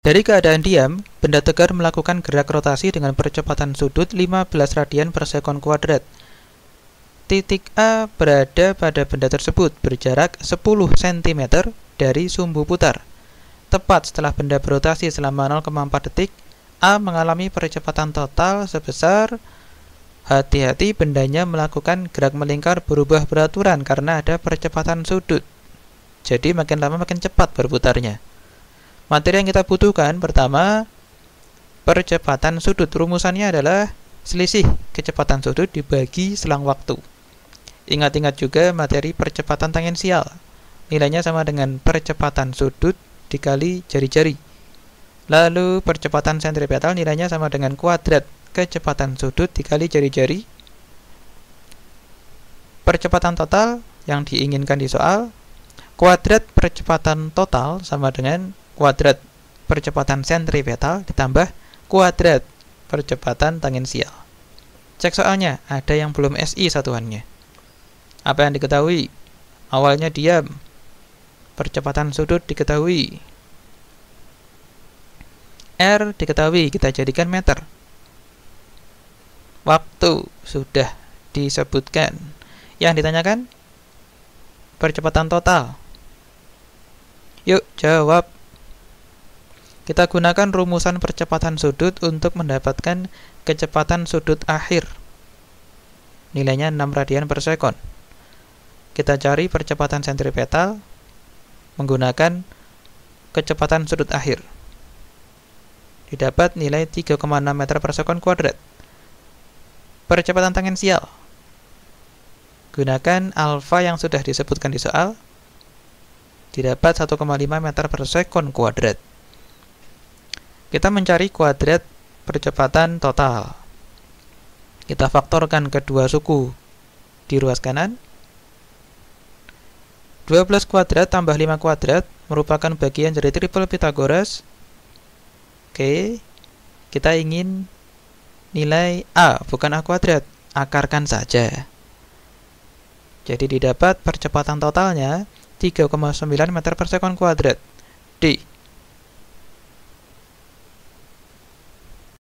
Dari keadaan diam, benda tegar melakukan gerak rotasi dengan percepatan sudut 15 radian per sekon kuadrat. Titik A berada pada benda tersebut berjarak 10 cm dari sumbu putar. Tepat setelah benda berotasi selama 0,4 detik, A mengalami percepatan total sebesar Hati-hati bendanya melakukan gerak melingkar berubah beraturan karena ada percepatan sudut. Jadi makin lama makin cepat berputarnya. Materi yang kita butuhkan pertama percepatan sudut. Rumusannya adalah selisih kecepatan sudut dibagi selang waktu. Ingat-ingat juga materi percepatan tangensial. Nilainya sama dengan percepatan sudut dikali jari-jari. Lalu percepatan sentripetal nilainya sama dengan kuadrat kecepatan sudut dikali jari-jari. Percepatan total yang diinginkan di soal kuadrat percepatan total sama dengan kuadrat percepatan sentripetal ditambah kuadrat percepatan tangensial. Cek soalnya, ada yang belum SI satuannya. Apa yang diketahui? Awalnya diam. Percepatan sudut diketahui. R diketahui, kita jadikan meter. Waktu sudah disebutkan. Yang ditanyakan percepatan total. Yuk, jawab. Kita gunakan rumusan percepatan sudut untuk mendapatkan kecepatan sudut akhir. Nilainya 6 radian per sekon. Kita cari percepatan sentripetal menggunakan kecepatan sudut akhir. Didapat nilai 3,6 meter per sekon kuadrat. Percepatan tangensial. Gunakan alfa yang sudah disebutkan di soal. Didapat 1,5 meter per sekon kuadrat. Kita mencari kuadrat percepatan total. Kita faktorkan kedua suku di ruas kanan. 12 kuadrat tambah 5 kuadrat merupakan bagian dari triple Pythagoras. Oke, kita ingin nilai A, bukan A kuadrat. Akarkan saja. Jadi didapat percepatan totalnya 3,9 meter per second kuadrat. D.